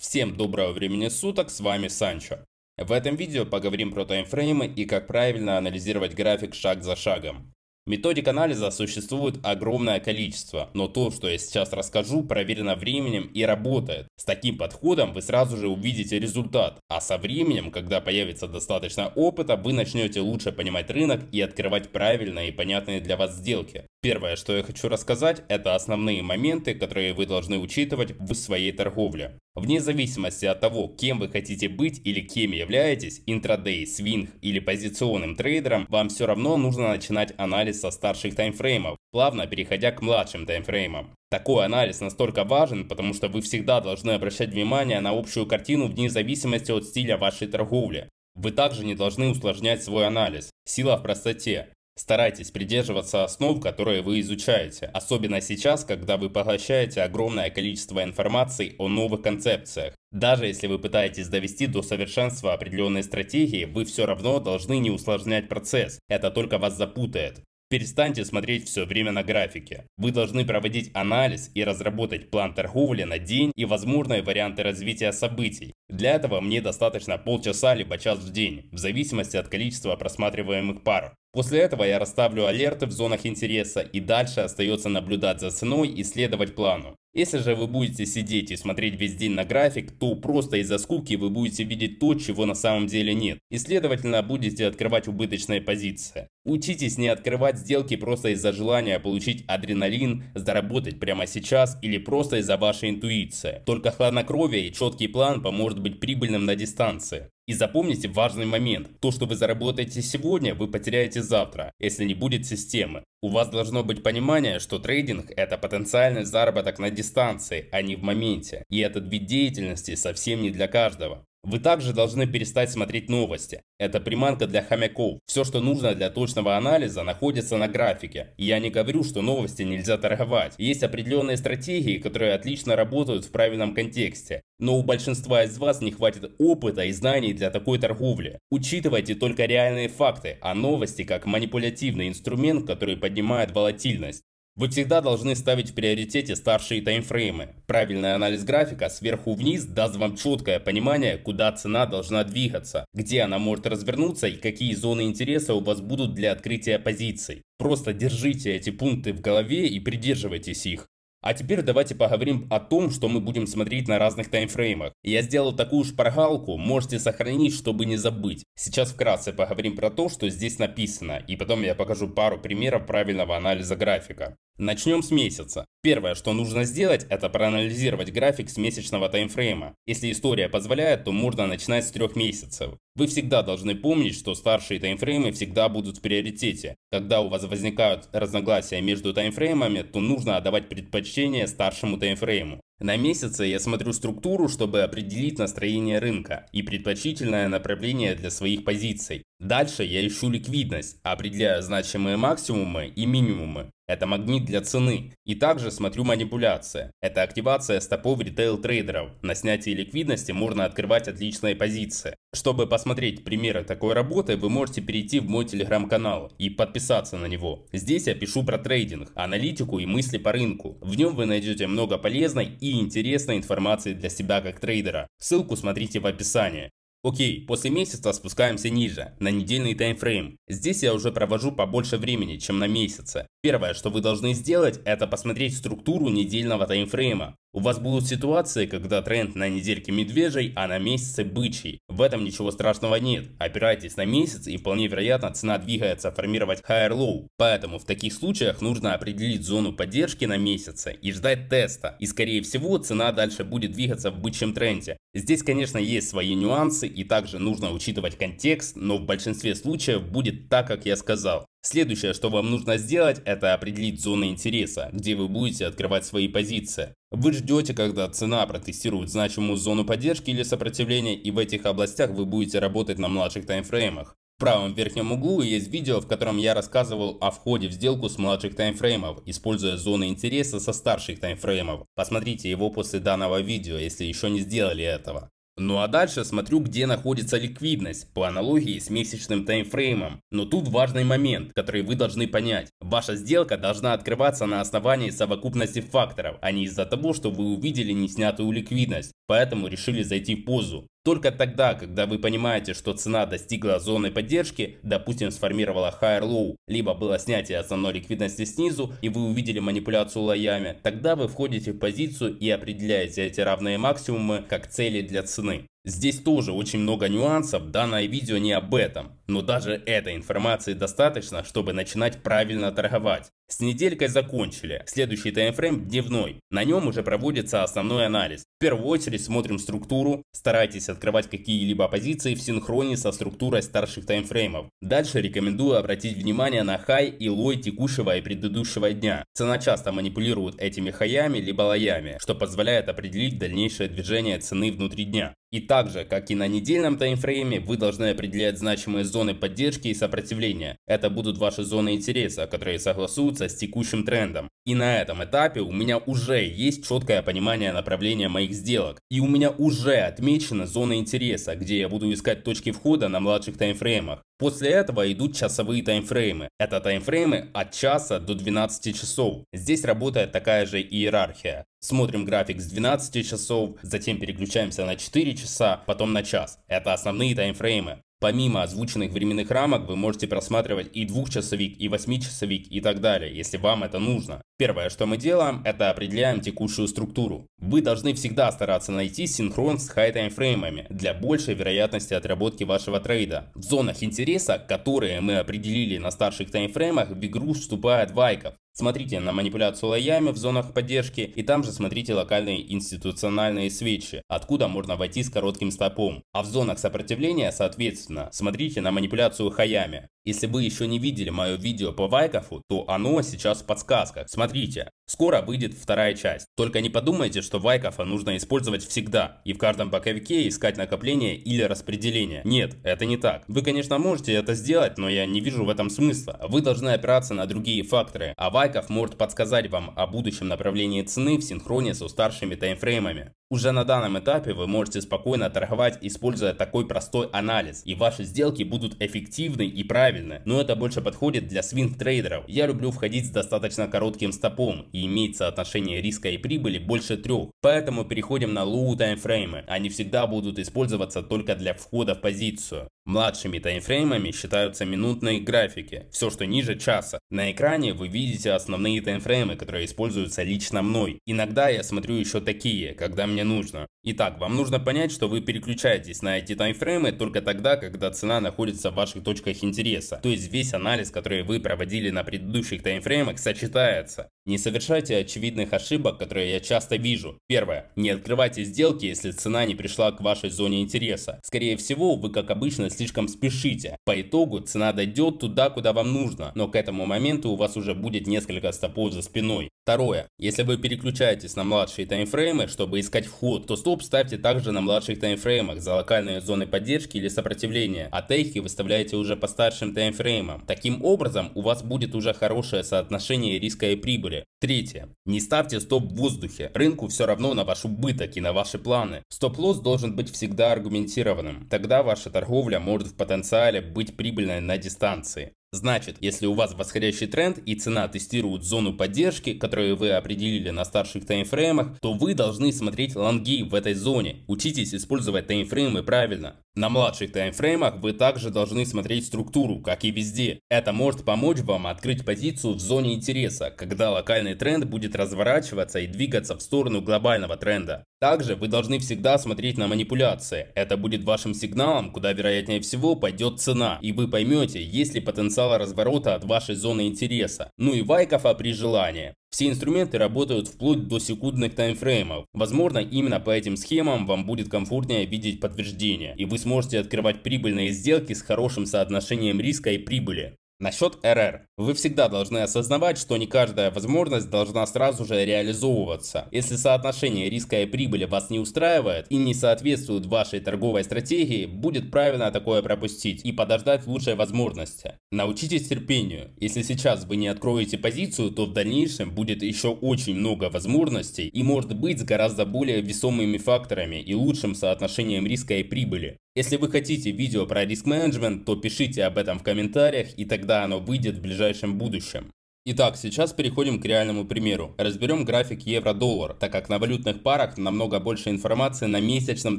Всем доброго времени суток, с вами Санчо. В этом видео поговорим про таймфреймы и как правильно анализировать график шаг за шагом. Методик анализа существует огромное количество, но то, что я сейчас расскажу, проверено временем и работает. С таким подходом вы сразу же увидите результат, а со временем, когда появится достаточно опыта, вы начнете лучше понимать рынок и открывать правильные и понятные для вас сделки. Первое, что я хочу рассказать, это основные моменты, которые вы должны учитывать в своей торговле. Вне зависимости от того, кем вы хотите быть или кем являетесь, интрадей, свинг или позиционным трейдером, вам все равно нужно начинать анализ со старших таймфреймов, плавно переходя к младшим таймфреймам. Такой анализ настолько важен, потому что вы всегда должны обращать внимание на общую картину вне зависимости от стиля вашей торговли. Вы также не должны усложнять свой анализ. Сила в простоте. Старайтесь придерживаться основ, которые вы изучаете, особенно сейчас, когда вы поглощаете огромное количество информации о новых концепциях. Даже если вы пытаетесь довести до совершенства определенной стратегии, вы все равно должны не усложнять процесс, это только вас запутает. Перестаньте смотреть все время на графики. Вы должны проводить анализ и разработать план торговли на день и возможные варианты развития событий. Для этого мне достаточно полчаса либо час в день, в зависимости от количества просматриваемых пар. После этого я расставлю алерты в зонах интереса и дальше остается наблюдать за ценой и следовать плану. Если же вы будете сидеть и смотреть весь день на график, то просто из-за скуки вы будете видеть то, чего на самом деле нет, и следовательно будете открывать убыточные позиции. Учитесь не открывать сделки просто из-за желания получить адреналин, заработать прямо сейчас или просто из-за вашей интуиции. Только хладнокровие и четкий план поможет быть прибыльным на дистанции. И запомните важный момент. То, что вы заработаете сегодня, вы потеряете завтра, если не будет системы. У вас должно быть понимание, что трейдинг – это потенциальный заработок на дистанции, а не в моменте. И этот вид деятельности совсем не для каждого. Вы также должны перестать смотреть новости. Это приманка для хомяков. Все, что нужно для точного анализа, находится на графике. я не говорю, что новости нельзя торговать. Есть определенные стратегии, которые отлично работают в правильном контексте. Но у большинства из вас не хватит опыта и знаний для такой торговли. Учитывайте только реальные факты, а новости как манипулятивный инструмент, который поднимает волатильность. Вы всегда должны ставить в приоритете старшие таймфреймы. Правильный анализ графика сверху вниз даст вам четкое понимание, куда цена должна двигаться, где она может развернуться и какие зоны интереса у вас будут для открытия позиций. Просто держите эти пункты в голове и придерживайтесь их. А теперь давайте поговорим о том, что мы будем смотреть на разных таймфреймах. Я сделал такую шпаргалку, можете сохранить, чтобы не забыть. Сейчас вкратце поговорим про то, что здесь написано, и потом я покажу пару примеров правильного анализа графика. Начнем с месяца. Первое, что нужно сделать, это проанализировать график с месячного таймфрейма. Если история позволяет, то можно начинать с трех месяцев. Вы всегда должны помнить, что старшие таймфреймы всегда будут в приоритете. Когда у вас возникают разногласия между таймфреймами, то нужно отдавать предпочтение старшему таймфрейму. На месяце я смотрю структуру, чтобы определить настроение рынка и предпочтительное направление для своих позиций. Дальше я ищу ликвидность, определяю значимые максимумы и минимумы. Это магнит для цены. И также смотрю манипуляции. Это активация стопов ритейл-трейдеров. На снятии ликвидности можно открывать отличные позиции. Чтобы посмотреть примеры такой работы, вы можете перейти в мой телеграм-канал и подписаться на него. Здесь я пишу про трейдинг, аналитику и мысли по рынку. В нем вы найдете много полезной и и интересной информации для себя как трейдера. Ссылку смотрите в описании. Окей, после месяца спускаемся ниже, на недельный таймфрейм. Здесь я уже провожу побольше времени, чем на месяце. Первое, что вы должны сделать, это посмотреть структуру недельного таймфрейма. У вас будут ситуации, когда тренд на недельке медвежий, а на месяце бычий. В этом ничего страшного нет. Опирайтесь на месяц и вполне вероятно цена двигается формировать higher low. Поэтому в таких случаях нужно определить зону поддержки на месяце и ждать теста. И скорее всего цена дальше будет двигаться в бычьем тренде. Здесь конечно есть свои нюансы и также нужно учитывать контекст, но в большинстве случаев будет так как я сказал. Следующее, что вам нужно сделать, это определить зоны интереса, где вы будете открывать свои позиции. Вы ждете, когда цена протестирует значимую зону поддержки или сопротивления, и в этих областях вы будете работать на младших таймфреймах. В правом верхнем углу есть видео, в котором я рассказывал о входе в сделку с младших таймфреймов, используя зоны интереса со старших таймфреймов. Посмотрите его после данного видео, если еще не сделали этого. Ну а дальше смотрю, где находится ликвидность, по аналогии с месячным таймфреймом. Но тут важный момент, который вы должны понять. Ваша сделка должна открываться на основании совокупности факторов, а не из-за того, что вы увидели неснятую ликвидность, поэтому решили зайти в позу. Только тогда, когда вы понимаете, что цена достигла зоны поддержки, допустим, сформировала higher low, либо было снятие основной ликвидности снизу, и вы увидели манипуляцию лоями, тогда вы входите в позицию и определяете эти равные максимумы как цели для цены. Здесь тоже очень много нюансов, данное видео не об этом. Но даже этой информации достаточно, чтобы начинать правильно торговать. С неделькой закончили. Следующий таймфрейм дневной. На нем уже проводится основной анализ. В первую очередь смотрим структуру. Старайтесь открывать какие-либо позиции в синхроне со структурой старших таймфреймов. Дальше рекомендую обратить внимание на хай и лой текущего и предыдущего дня. Цена часто манипулирует этими хаями либо лоями, что позволяет определить дальнейшее движение цены внутри дня. И также, как и на недельном таймфрейме, вы должны определять значимые зоны зоны поддержки и сопротивления. Это будут ваши зоны интереса, которые согласуются с текущим трендом. И на этом этапе у меня уже есть четкое понимание направления моих сделок. И у меня уже отмечена зона интереса, где я буду искать точки входа на младших таймфреймах. После этого идут часовые таймфреймы. Это таймфреймы от часа до 12 часов. Здесь работает такая же иерархия. Смотрим график с 12 часов, затем переключаемся на 4 часа, потом на час. Это основные таймфреймы. Помимо озвученных временных рамок, вы можете просматривать и двухчасовик, и восьмичасовик, и так далее, если вам это нужно. Первое, что мы делаем, это определяем текущую структуру. Вы должны всегда стараться найти синхрон с хай-таймфреймами для большей вероятности отработки вашего трейда. В зонах интереса, которые мы определили на старших таймфреймах, в игру вступает вайков. Смотрите на манипуляцию лоями в зонах поддержки и там же смотрите локальные институциональные свечи, откуда можно войти с коротким стопом. А в зонах сопротивления, соответственно, смотрите на манипуляцию хаями. Если вы еще не видели мое видео по Вайкофу, то оно сейчас в подсказках. Смотрите, скоро выйдет вторая часть. Только не подумайте, что Вайкофа нужно использовать всегда и в каждом боковике искать накопление или распределение. Нет, это не так. Вы, конечно, можете это сделать, но я не вижу в этом смысла. Вы должны опираться на другие факторы, а Вайков может подсказать вам о будущем направлении цены в синхроне со старшими таймфреймами. Уже на данном этапе вы можете спокойно торговать, используя такой простой анализ, и ваши сделки будут эффективны и правильны, но это больше подходит для свинг-трейдеров. Я люблю входить с достаточно коротким стопом и иметь соотношение риска и прибыли больше трех, поэтому переходим на low таймфреймы, они всегда будут использоваться только для входа в позицию. Младшими таймфреймами считаются минутные графики, все что ниже часа. На экране вы видите основные таймфреймы, которые используются лично мной. Иногда я смотрю еще такие, когда мне нужно. Итак, вам нужно понять, что вы переключаетесь на эти таймфреймы только тогда, когда цена находится в ваших точках интереса. То есть весь анализ, который вы проводили на предыдущих таймфреймах, сочетается. Не совершайте очевидных ошибок, которые я часто вижу. Первое. Не открывайте сделки, если цена не пришла к вашей зоне интереса. Скорее всего, вы как обычно слишком спешите. По итогу цена дойдет туда, куда вам нужно, но к этому моменту у вас уже будет несколько стопов за спиной. Второе. Если вы переключаетесь на младшие таймфреймы, чтобы искать вход, то стоп ставьте также на младших таймфреймах за локальные зоны поддержки или сопротивления, а тейки выставляете уже по старшим таймфреймам. Таким образом, у вас будет уже хорошее соотношение риска и прибыли. Третье. Не ставьте стоп в воздухе. Рынку все равно на ваш убыток и на ваши планы. Стоп-лосс должен быть всегда аргументированным. Тогда ваша торговля может в потенциале быть прибыльной на дистанции. Значит, если у вас восходящий тренд и цена тестирует зону поддержки, которую вы определили на старших таймфреймах, то вы должны смотреть лонги в этой зоне. Учитесь использовать таймфреймы правильно. На младших таймфреймах вы также должны смотреть структуру, как и везде. Это может помочь вам открыть позицию в зоне интереса, когда локальный тренд будет разворачиваться и двигаться в сторону глобального тренда. Также вы должны всегда смотреть на манипуляции. Это будет вашим сигналом, куда вероятнее всего пойдет цена, и вы поймете, есть ли потенциал разворота от вашей зоны интереса. Ну и вайкафа при желании. Все инструменты работают вплоть до секундных таймфреймов. Возможно, именно по этим схемам вам будет комфортнее видеть подтверждение, и вы сможете открывать прибыльные сделки с хорошим соотношением риска и прибыли. Насчет РР. Вы всегда должны осознавать, что не каждая возможность должна сразу же реализовываться. Если соотношение риска и прибыли вас не устраивает и не соответствует вашей торговой стратегии, будет правильно такое пропустить и подождать лучшей возможности. Научитесь терпению. Если сейчас вы не откроете позицию, то в дальнейшем будет еще очень много возможностей и может быть с гораздо более весомыми факторами и лучшим соотношением риска и прибыли. Если вы хотите видео про риск менеджмент, то пишите об этом в комментариях, и тогда оно выйдет в ближайшем будущем. Итак, сейчас переходим к реальному примеру. Разберем график евро-доллар, так как на валютных парах намного больше информации на месячном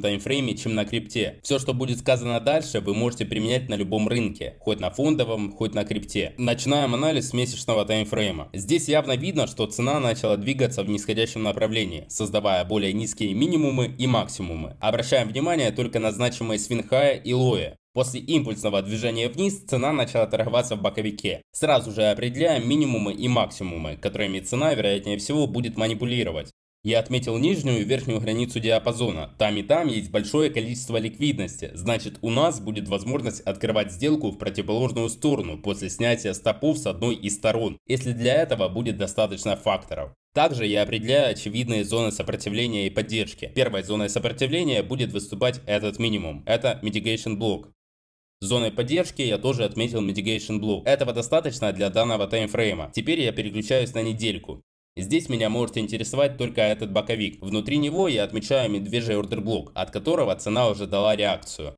таймфрейме, чем на крипте. Все, что будет сказано дальше, вы можете применять на любом рынке, хоть на фондовом, хоть на крипте. Начинаем анализ месячного таймфрейма. Здесь явно видно, что цена начала двигаться в нисходящем направлении, создавая более низкие минимумы и максимумы. Обращаем внимание только на значимые свинхая и лоя. После импульсного движения вниз цена начала торговаться в боковике. Сразу же определяем минимумы и максимумы, которыми цена вероятнее всего будет манипулировать. Я отметил нижнюю и верхнюю границу диапазона. Там и там есть большое количество ликвидности. Значит, у нас будет возможность открывать сделку в противоположную сторону после снятия стопов с одной из сторон, если для этого будет достаточно факторов. Также я определяю очевидные зоны сопротивления и поддержки. Первой зоной сопротивления будет выступать этот минимум. Это mitigation блок зоной поддержки я тоже отметил Mitigation Blue. Этого достаточно для данного таймфрейма. Теперь я переключаюсь на недельку. Здесь меня может интересовать только этот боковик. Внутри него я отмечаю медвежий ордер блок, от которого цена уже дала реакцию.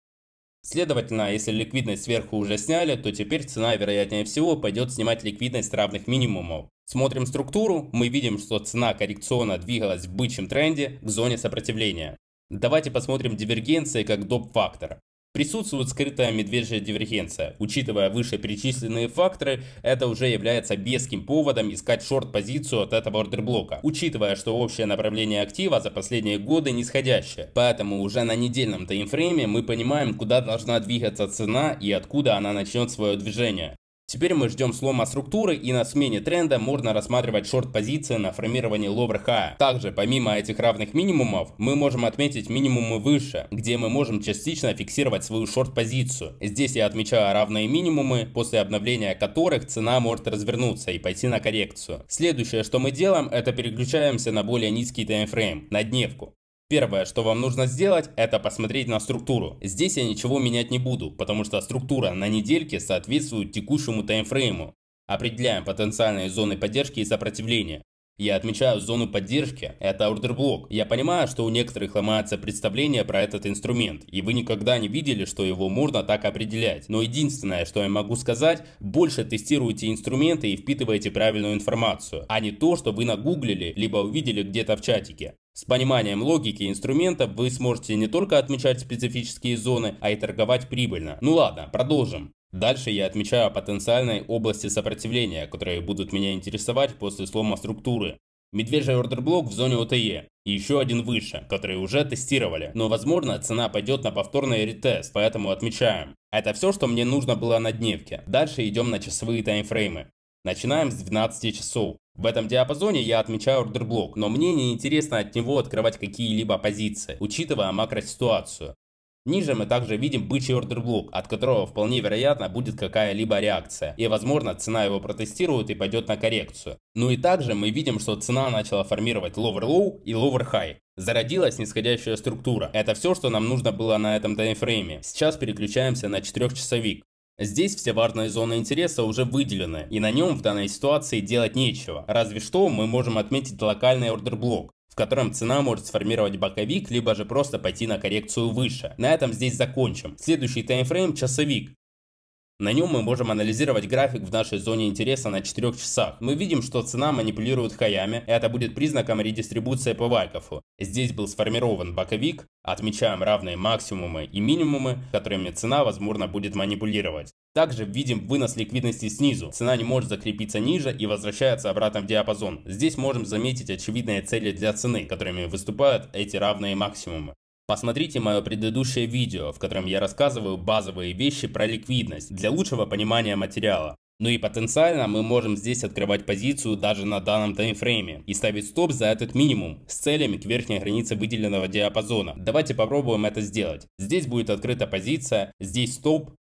Следовательно, если ликвидность сверху уже сняли, то теперь цена, вероятнее всего, пойдет снимать ликвидность равных минимумов. Смотрим структуру, мы видим, что цена коррекционно двигалась в бычьем тренде к зоне сопротивления. Давайте посмотрим дивергенции как доп-фактор. Присутствует скрытая медвежья дивергенция. Учитывая вышеперечисленные факторы, это уже является беским поводом искать шорт-позицию от этого ордерблока, учитывая, что общее направление актива за последние годы нисходящее. Поэтому уже на недельном таймфрейме мы понимаем, куда должна двигаться цена и откуда она начнет свое движение. Теперь мы ждем слома структуры и на смене тренда можно рассматривать шорт-позиции на формировании ловр хая. Также, помимо этих равных минимумов, мы можем отметить минимумы выше, где мы можем частично фиксировать свою шорт-позицию. Здесь я отмечаю равные минимумы, после обновления которых цена может развернуться и пойти на коррекцию. Следующее, что мы делаем, это переключаемся на более низкий таймфрейм, на дневку. Первое, что вам нужно сделать, это посмотреть на структуру. Здесь я ничего менять не буду, потому что структура на недельке соответствует текущему таймфрейму. Определяем потенциальные зоны поддержки и сопротивления. Я отмечаю зону поддержки, это ордерблок. Я понимаю, что у некоторых ломается представление про этот инструмент, и вы никогда не видели, что его можно так определять. Но единственное, что я могу сказать, больше тестируйте инструменты и впитывайте правильную информацию, а не то, что вы нагуглили, либо увидели где-то в чатике. С пониманием логики инструмента вы сможете не только отмечать специфические зоны, а и торговать прибыльно. Ну ладно, продолжим. Дальше я отмечаю потенциальные области сопротивления, которые будут меня интересовать после слома структуры. Медвежий ордерблок в зоне ОТЕ и еще один выше, который уже тестировали, но возможно цена пойдет на повторный ретест, поэтому отмечаем. Это все, что мне нужно было на дневке. Дальше идем на часовые таймфреймы. Начинаем с 12 часов. В этом диапазоне я отмечаю ордерблок, но мне не интересно от него открывать какие-либо позиции, учитывая макроситуацию. Ниже мы также видим бычий ордерблок, от которого вполне вероятно будет какая-либо реакция, и возможно цена его протестирует и пойдет на коррекцию. Ну и также мы видим, что цена начала формировать lower low и lower high. Зародилась нисходящая структура. Это все, что нам нужно было на этом таймфрейме. Сейчас переключаемся на 4-часовик. Здесь все важные зоны интереса уже выделены, и на нем в данной ситуации делать нечего, разве что мы можем отметить локальный ордер-блок, в котором цена может сформировать боковик, либо же просто пойти на коррекцию выше. На этом здесь закончим. Следующий таймфрейм – часовик. На нем мы можем анализировать график в нашей зоне интереса на 4 часах. Мы видим, что цена манипулирует хаями, и это будет признаком редистрибуции по Вайкофу. Здесь был сформирован боковик, отмечаем равные максимумы и минимумы, которыми цена, возможно, будет манипулировать. Также видим вынос ликвидности снизу. Цена не может закрепиться ниже и возвращается обратно в диапазон. Здесь можем заметить очевидные цели для цены, которыми выступают эти равные максимумы. Посмотрите мое предыдущее видео, в котором я рассказываю базовые вещи про ликвидность для лучшего понимания материала. Ну и потенциально мы можем здесь открывать позицию даже на данном таймфрейме и ставить стоп за этот минимум с целями к верхней границе выделенного диапазона. Давайте попробуем это сделать. Здесь будет открыта позиция, здесь стоп,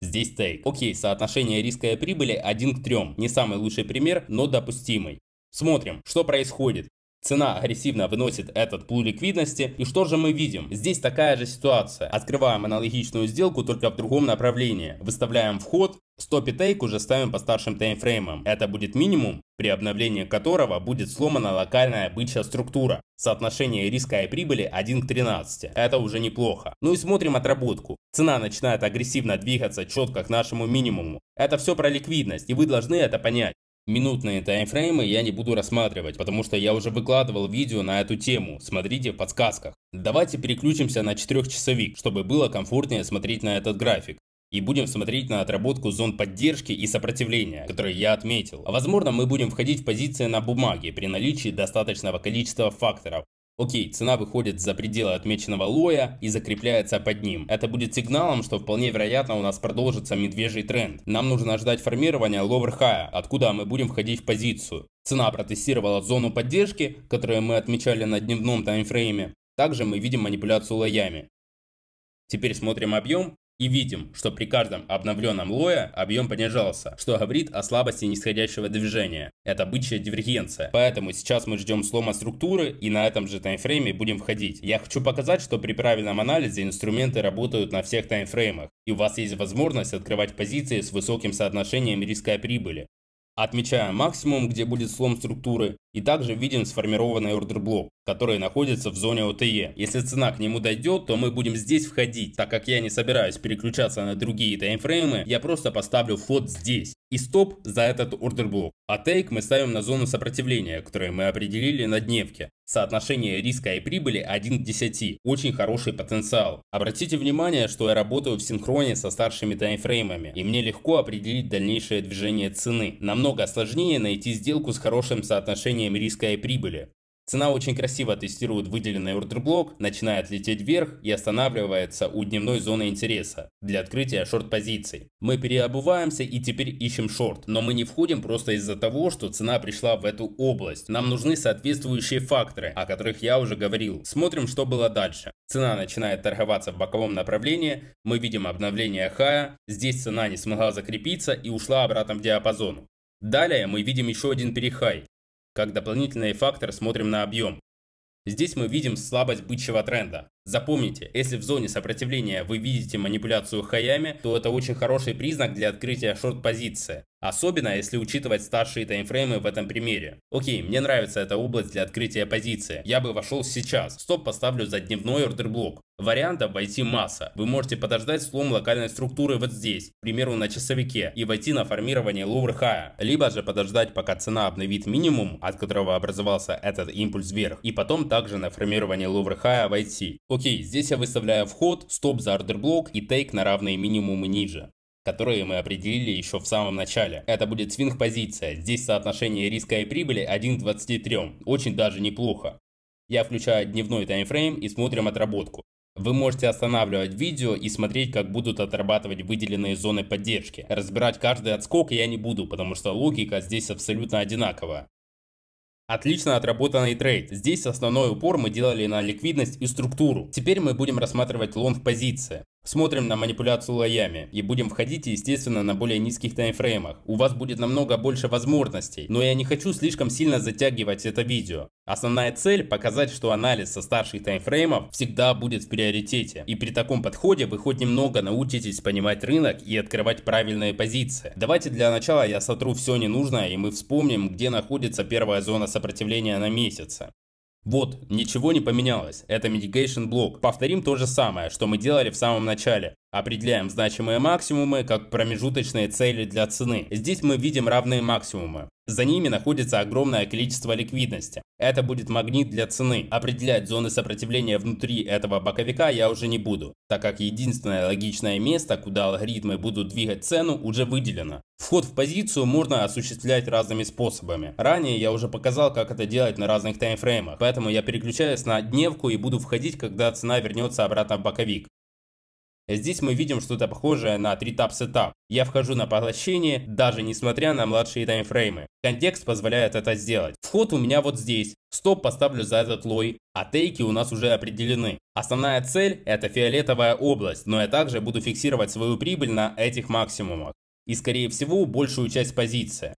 здесь тейк. Окей, соотношение риска и прибыли 1 к 3. Не самый лучший пример, но допустимый. Смотрим, что происходит. Цена агрессивно выносит этот пул ликвидности. И что же мы видим? Здесь такая же ситуация. Открываем аналогичную сделку, только в другом направлении. Выставляем вход, Стоп и тейк уже ставим по старшим таймфреймам. Это будет минимум, при обновлении которого будет сломана локальная бычья структура. Соотношение риска и прибыли 1 к 13. Это уже неплохо. Ну и смотрим отработку. Цена начинает агрессивно двигаться четко к нашему минимуму. Это все про ликвидность, и вы должны это понять. Минутные таймфреймы я не буду рассматривать, потому что я уже выкладывал видео на эту тему, смотрите в подсказках. Давайте переключимся на 4-часовик, чтобы было комфортнее смотреть на этот график. И будем смотреть на отработку зон поддержки и сопротивления, которые я отметил. возможно мы будем входить в позиции на бумаге при наличии достаточного количества факторов, Окей, цена выходит за пределы отмеченного лоя и закрепляется под ним. Это будет сигналом, что вполне вероятно у нас продолжится медвежий тренд. Нам нужно ждать формирования ловерхая, откуда мы будем входить в позицию. Цена протестировала зону поддержки, которую мы отмечали на дневном таймфрейме. Также мы видим манипуляцию лоями. Теперь смотрим объем и видим, что при каждом обновленном лое объем понижался, что говорит о слабости нисходящего движения. Это бычья дивергенция. Поэтому сейчас мы ждем слома структуры и на этом же таймфрейме будем входить. Я хочу показать, что при правильном анализе инструменты работают на всех таймфреймах. И у вас есть возможность открывать позиции с высоким соотношением риска и прибыли. Отмечаем максимум, где будет слом структуры, и также видим сформированный ордерблок, который находится в зоне ОТЕ. Если цена к нему дойдет, то мы будем здесь входить, так как я не собираюсь переключаться на другие таймфреймы, я просто поставлю вход здесь. И стоп за этот ордерблок. А тейк мы ставим на зону сопротивления, которую мы определили на дневке. Соотношение риска и прибыли 1 к 10. Очень хороший потенциал. Обратите внимание, что я работаю в синхроне со старшими таймфреймами, и мне легко определить дальнейшее движение цены. Намного сложнее найти сделку с хорошим соотношением риска и прибыли. Цена очень красиво тестирует выделенный ордерблок, начинает лететь вверх и останавливается у дневной зоны интереса для открытия шорт-позиций. Мы переобуваемся и теперь ищем шорт, но мы не входим просто из-за того, что цена пришла в эту область. Нам нужны соответствующие факторы, о которых я уже говорил. Смотрим, что было дальше. Цена начинает торговаться в боковом направлении, мы видим обновление хая, здесь цена не смогла закрепиться и ушла обратно в диапазон. Далее мы видим еще один перехай. Как дополнительный фактор смотрим на объем. Здесь мы видим слабость бычьего тренда. Запомните, если в зоне сопротивления вы видите манипуляцию хаями, то это очень хороший признак для открытия шорт-позиции. Особенно, если учитывать старшие таймфреймы в этом примере. Окей, мне нравится эта область для открытия позиции. Я бы вошел сейчас. Стоп поставлю за дневной ордерблок. Вариантов войти масса. Вы можете подождать слом локальной структуры вот здесь, к примеру на часовике, и войти на формирование лоуэр хая. Либо же подождать, пока цена обновит минимум, от которого образовался этот импульс вверх, и потом также на формирование лоуэр хая войти. Окей, здесь я выставляю вход, стоп за ордерблок и тейк на равные минимумы ниже которые мы определили еще в самом начале. Это будет свинг-позиция. Здесь соотношение риска и прибыли 1 к 23. Очень даже неплохо. Я включаю дневной таймфрейм и смотрим отработку. Вы можете останавливать видео и смотреть, как будут отрабатывать выделенные зоны поддержки. Разбирать каждый отскок я не буду, потому что логика здесь абсолютно одинаковая. Отлично отработанный трейд. Здесь основной упор мы делали на ликвидность и структуру. Теперь мы будем рассматривать лонг позиции. Смотрим на манипуляцию лоями и будем входить, естественно, на более низких таймфреймах. У вас будет намного больше возможностей, но я не хочу слишком сильно затягивать это видео. Основная цель – показать, что анализ со старших таймфреймов всегда будет в приоритете. И при таком подходе вы хоть немного научитесь понимать рынок и открывать правильные позиции. Давайте для начала я сотру все ненужное и мы вспомним, где находится первая зона сопротивления на месяце. Вот, ничего не поменялось. Это mitigation блок. Повторим то же самое, что мы делали в самом начале. Определяем значимые максимумы как промежуточные цели для цены. Здесь мы видим равные максимумы. За ними находится огромное количество ликвидности. Это будет магнит для цены. Определять зоны сопротивления внутри этого боковика я уже не буду, так как единственное логичное место, куда алгоритмы будут двигать цену, уже выделено. Вход в позицию можно осуществлять разными способами. Ранее я уже показал, как это делать на разных таймфреймах, поэтому я переключаюсь на дневку и буду входить, когда цена вернется обратно в боковик. Здесь мы видим что-то похожее на 3-тап сетап. Я вхожу на поглощение, даже несмотря на младшие таймфреймы. Контекст позволяет это сделать. Вход у меня вот здесь. Стоп поставлю за этот лой, а тейки у нас уже определены. Основная цель это фиолетовая область, но я также буду фиксировать свою прибыль на этих максимумах. И скорее всего большую часть позиции.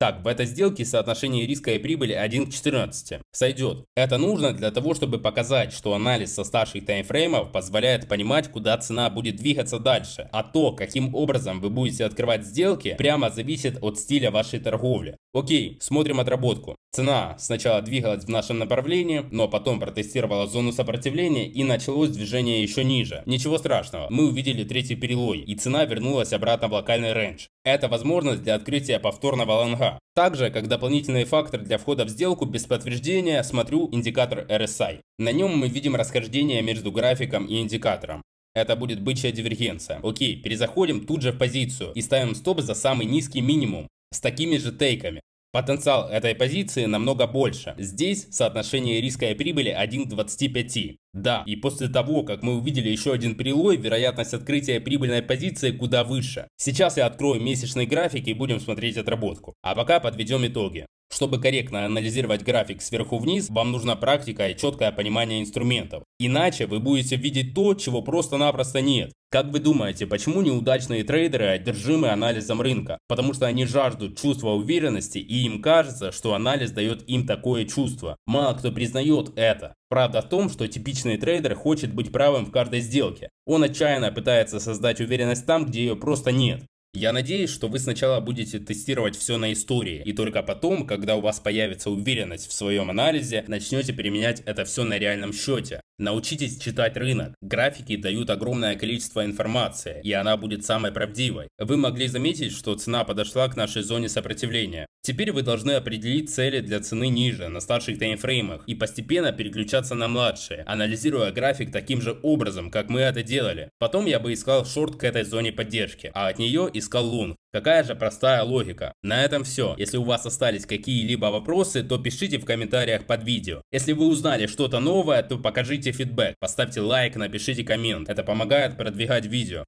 Так, в этой сделке соотношение риска и прибыли 1 к 14. Сойдет. Это нужно для того, чтобы показать, что анализ со старших таймфреймов позволяет понимать, куда цена будет двигаться дальше. А то, каким образом вы будете открывать сделки, прямо зависит от стиля вашей торговли. Окей, смотрим отработку. Цена сначала двигалась в нашем направлении, но потом протестировала зону сопротивления и началось движение еще ниже. Ничего страшного, мы увидели третий перелой и цена вернулась обратно в локальный рейндж. Это возможность для открытия повторного лонга. Также, как дополнительный фактор для входа в сделку без подтверждения, смотрю индикатор RSI. На нем мы видим расхождение между графиком и индикатором. Это будет бычья дивергенция. Окей, перезаходим тут же в позицию и ставим стоп за самый низкий минимум с такими же тейками. Потенциал этой позиции намного больше. Здесь соотношение риска и прибыли 1:25. Да, и после того, как мы увидели еще один прилой, вероятность открытия прибыльной позиции куда выше. Сейчас я открою месячный график и будем смотреть отработку. А пока подведем итоги. Чтобы корректно анализировать график сверху вниз, вам нужна практика и четкое понимание инструментов. Иначе вы будете видеть то, чего просто-напросто нет. Как вы думаете, почему неудачные трейдеры одержимы анализом рынка? Потому что они жаждут чувства уверенности и им кажется, что анализ дает им такое чувство. Мало кто признает это. Правда в том, что типичный трейдер хочет быть правым в каждой сделке. Он отчаянно пытается создать уверенность там, где ее просто нет. Я надеюсь, что вы сначала будете тестировать все на истории, и только потом, когда у вас появится уверенность в своем анализе, начнете применять это все на реальном счете. Научитесь читать рынок. Графики дают огромное количество информации, и она будет самой правдивой. Вы могли заметить, что цена подошла к нашей зоне сопротивления. Теперь вы должны определить цели для цены ниже, на старших таймфреймах, и постепенно переключаться на младшие, анализируя график таким же образом, как мы это делали. Потом я бы искал шорт к этой зоне поддержки, а от нее искал лунг. Какая же простая логика? На этом все. Если у вас остались какие-либо вопросы, то пишите в комментариях под видео. Если вы узнали что-то новое, то покажите фидбэк, поставьте лайк, напишите коммент. Это помогает продвигать видео.